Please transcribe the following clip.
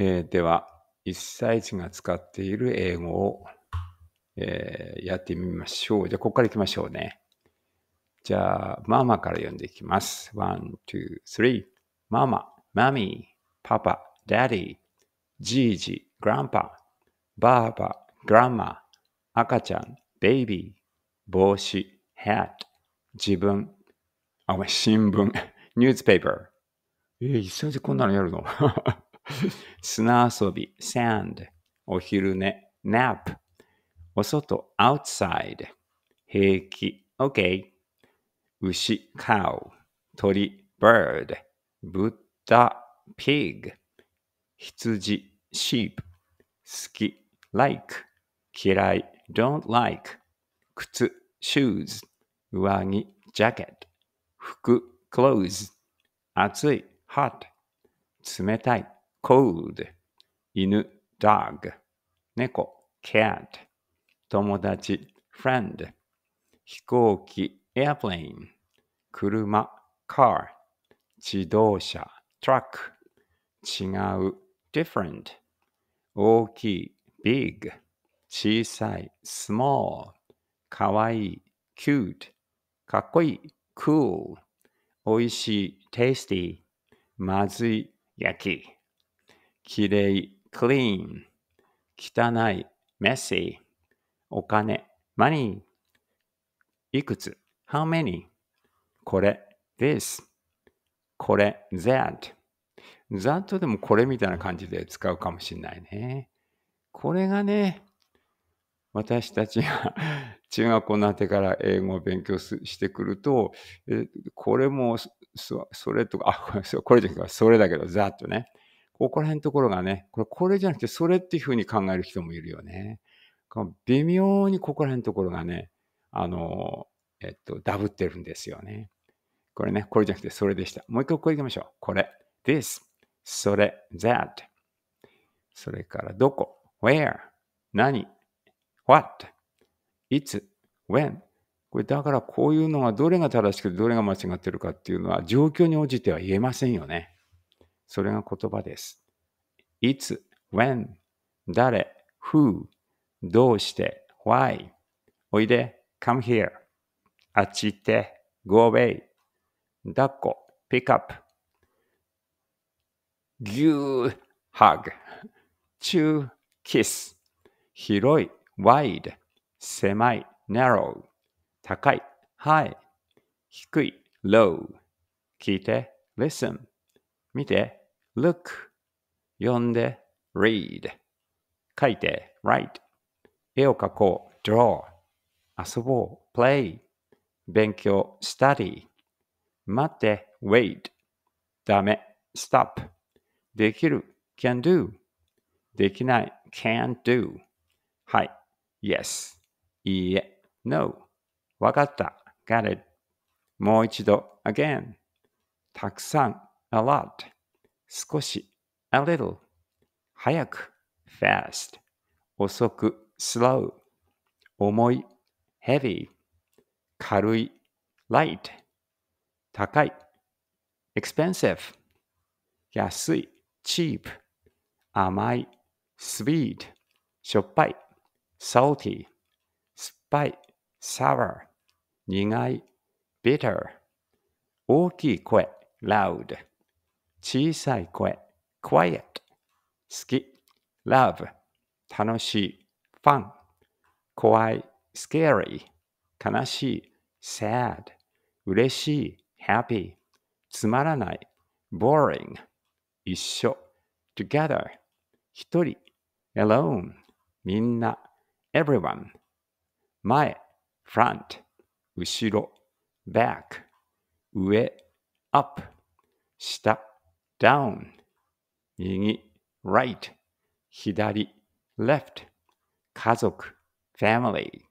えー、では、1歳児が使っている英語を、えー、やってみましょう。じゃあ、ここから行きましょうね。じゃあ、ママから読んでいきます。1、2、3。ママ、マミー、パパ、ダディ、ジージ、グランパ、バーバ、グランマ、赤ちゃん、ベイビー、帽子、ヘッド、自分、あ、お前、新聞、ニュースペーパー。えー、一歳児こんなのやるの 砂遊び、sand。お昼寝、nap。お外、outside。平気、ok。牛、cow。鳥、bird。豚、pig。羊、sheep。好き、like。嫌い、don't like。靴、shoes。上着、jacket。服、clothes。暑い、hot。冷たい、cold 犬 dog 猫 cat 友達 friend 飛行機 airplane 車 car 自動車 truck 違う different 大きい big 小さい small かわいい cute かっこいい cool おいしい tasty まずい焼ききれい、clean、汚い、messy、お金、money、いくつ、how many、これ、this、これ、that。that でもこれみたいな感じで使うかもしれないね。これがね、私たちが 中学校になってから英語を勉強してくると、これもそ、それとか、あ、これじゃなくて、それだけど、that ね。ここら辺のところがね、これ、これじゃなくてそれっていうふうに考える人もいるよね。微妙にここら辺のところがね、あの、えっと、ダブってるんですよね。これね、これじゃなくてそれでした。もう一回ここ行きましょう。これ、this、それ、that。それから、どこ、where、何、what、いつ、when。これだからこういうのがどれが正しくてどれが間違ってるかっていうのは状況に応じては言えませんよね。それが言葉です。いつ、when、誰、who、どうして、why、おいで、come here、あっち行って、go away、抱っこ、pick up、ぎゅー、hug、ー、kiss、広い、wide、狭い、narrow、高い、high、低い、low、聞いて、listen、見て、look 読んで read 書いて write 絵を描こう draw 遊ぼう play 勉強 study 待って wait ダメ stop できる can do できない can't do はい yes いいえ no わかった got it もう一度 again たくさん a lot 少し a little 早く fast 遅く slow 重い heavy 軽い light 高い expensive 安い cheap 甘い sweet しょっぱい salty 酸っぱい sour 苦い bitter 大きい声 loud 小さい声、quiet、好き、love、楽しい、fun、怖い、scary、悲しい、sad、嬉しい、happy、つまらない、boring、一緒、together、一人、alone、みんな、everyone、前、front、後ろ、back、上、up、下、down 右 right 左 left 家族 family